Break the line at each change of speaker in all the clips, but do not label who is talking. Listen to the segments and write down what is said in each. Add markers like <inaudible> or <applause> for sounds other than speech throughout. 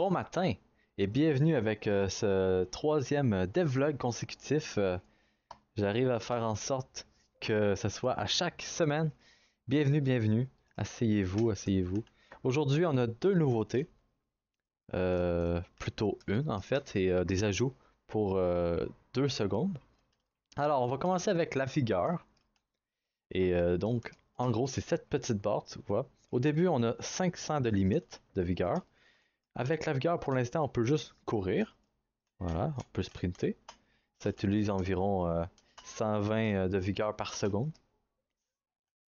Bon matin et bienvenue avec euh, ce troisième euh, devlog consécutif. Euh, j'arrive à faire en sorte que ce soit à chaque semaine. Bienvenue, bienvenue. Asseyez-vous, asseyez-vous. Aujourd'hui, on a deux nouveautés. plutôt une en fait, et des ajouts pour deux secondes. Alors, on va commencer avec la figure. Et donc, en gros, c'est cette petite barre, tu vois. Au début, on a 500 de limite de vigueur. Avec la vigueur, pour l'instant, on peut juste courir. Voilà, on peut sprinter. Ça utilise environ 120 euh, euh, de vigueur par seconde.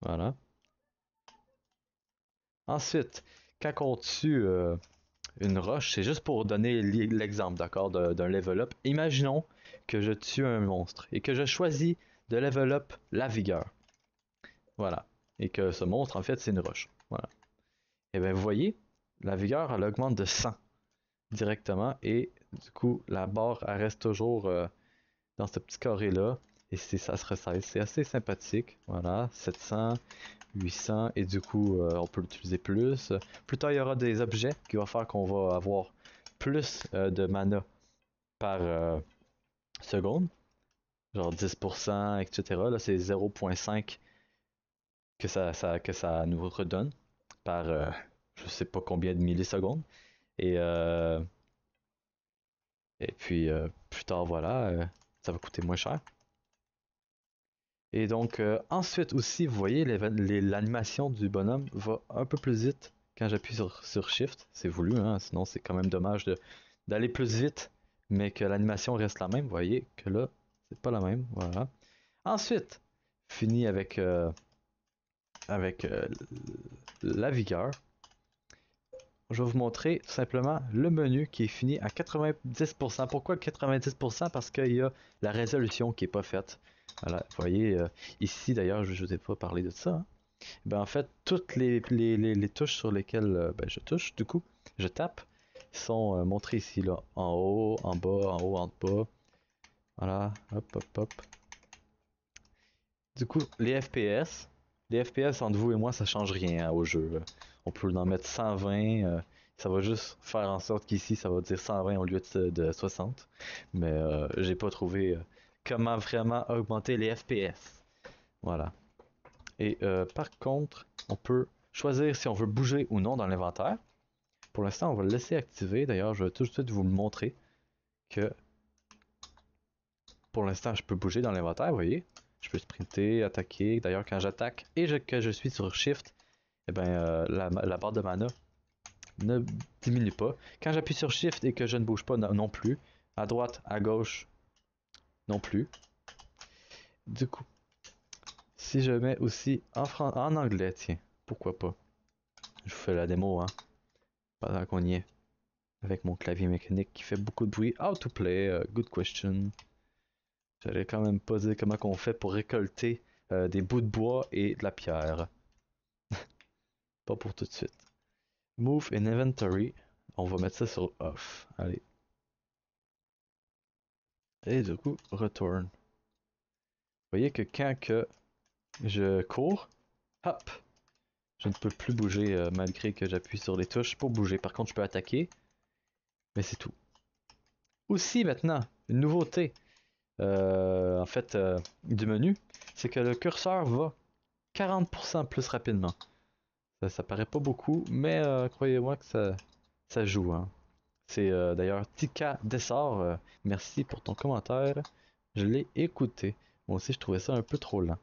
Voilà. Ensuite, quand on tue euh, une roche, c'est juste pour donner l'exemple, d'accord, d'un level up. Imaginons que je tue un monstre et que je choisis de level up la vigueur. Voilà. Et que ce monstre, en fait, c'est une roche. Voilà. Et eh bien, vous voyez, la vigueur, elle augmente de 100 directement et du coup, la barre, elle reste toujours euh, dans ce petit carré-là et ça se ça C'est assez sympathique. Voilà, 700, 800 et du coup, euh, on peut l'utiliser plus. Plus tard, il y aura des objets qui vont faire qu'on va avoir plus euh, de mana par seconde. Genre 10%, etc. Là, c'est 0.5 que ça, ça, que ça nous redonne par je sais pas combien de millisecondes. Et, euh, et puis euh, plus tard, voilà, euh, ça va coûter moins cher. Et donc ensuite aussi, vous voyez, l'animation du bonhomme va un peu plus vite quand j'appuie sur, sur Shift. C'est voulu, hein, sinon c'est quand même dommage d'aller plus vite, mais que l'animation reste la même. Vous voyez que là, c'est pas la même. Voilà. Ensuite, fini avec, avec la vigueur je vais vous montrer tout simplement le menu qui est fini à 90%. Pourquoi 90% Parce qu'il y a la résolution qui n'est pas faite. Voilà, vous voyez, euh, ici d'ailleurs, je ne vous ai pas parlé de ça. Hein. Eh ben, en fait, toutes les, touches sur lesquelles euh, ben, je touche, du coup, je tape, sont euh, montrées ici, là, en haut, en bas, en haut, en bas. Voilà, hop, hop, hop. Du coup, les FPS, les FPS entre vous et moi, ça change rien hein, au jeu. On peut en mettre 120. Euh, ça va juste faire en sorte qu'ici, ça va dire 120 au lieu de, 60. Mais euh, j'ai pas trouvé euh, comment vraiment augmenter les FPS. Voilà. Et par contre, on peut choisir si on veut bouger ou non dans l'inventaire. Pour l'instant, on va le laisser activer. D'ailleurs, je vais tout de suite vous le montrer que pour l'instant, je peux bouger dans l'inventaire, vous voyez. Je peux sprinter, attaquer. D'ailleurs, quand j'attaque et que je suis sur Shift, eh ben, euh, la, barre de mana ne diminue pas. Quand j'appuie sur Shift et que je ne bouge pas non, plus, à droite, à gauche, non plus. Du coup, si je mets aussi en, anglais, tiens, pourquoi pas. Je vous fais la démo, hein, pendant qu'on y est. Avec mon clavier mécanique qui fait beaucoup de bruit. How to play, euh, good question. J'allais quand même pas dire comment qu'on fait pour récolter euh, des bouts de bois et de la pierre. <laughs> pas pour tout de suite. Move in inventory. On va mettre ça sur off. Allez. Et du coup, return. Vous voyez que quand que je cours, hop, je ne peux plus bouger euh, malgré que j'appuie sur les touches pour bouger. Par contre, je peux attaquer, mais c'est tout. Aussi maintenant, une nouveauté, euh, en fait, euh, du menu, c'est que le curseur va 40% plus rapidement. Ça, paraît pas beaucoup, mais euh, croyez-moi que ça, joue. Hein. C'est d'ailleurs Tika Dessor, merci pour ton commentaire. Je l'ai écouté. Moi aussi, je trouvais ça un peu trop lent.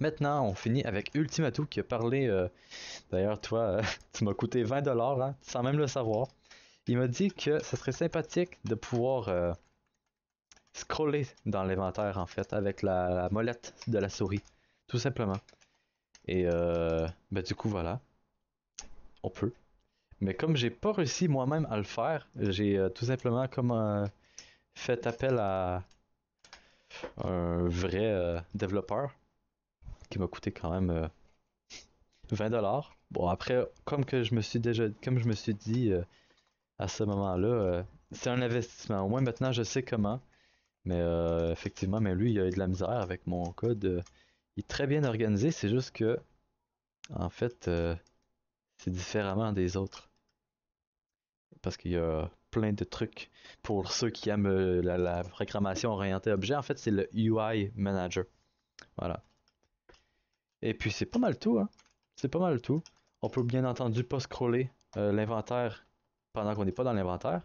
Maintenant, on finit avec Ultimato qui a parlé. d'ailleurs, toi, <laughs> tu m'as coûté 20$, hein, sans même le savoir. Il m'a dit que ce serait sympathique de pouvoir scroller dans l'inventaire en fait avec la, molette de la souris, tout simplement. Et euh, ben, du coup voilà, on peut. Mais comme j'ai pas réussi moi-même à le faire, j'ai euh, tout simplement comme euh, fait appel à un vrai développeur qui m'a coûté quand même 20 dollars. Bon après comme que je me suis déjà comme je me suis dit à ce moment-là, c'est un investissement. Au moins maintenant je sais comment. Mais euh, effectivement, mais lui, il a eu de la misère avec mon code. Euh, il est très bien organisé, c'est juste que, en fait, euh, c'est différemment des autres. Parce qu'il y a plein de trucs pour ceux qui aiment la, la orientée objet. En fait, c'est le UI Manager. Voilà. Et puis, c'est pas mal tout. Hein? C'est pas mal tout. On peut bien entendu pas scroller l'inventaire pendant qu'on n'est pas dans l'inventaire.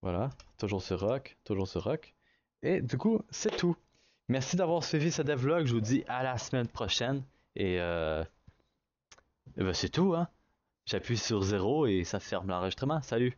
Voilà, toujours ce rock, toujours ce rock. Et du coup, c'est tout. Merci d'avoir suivi ce devlog. Je vous dis à la semaine prochaine. Et, euh, eh ben, c'est tout. Hein? J'appuie sur 0 et ça ferme l'enregistrement. Salut!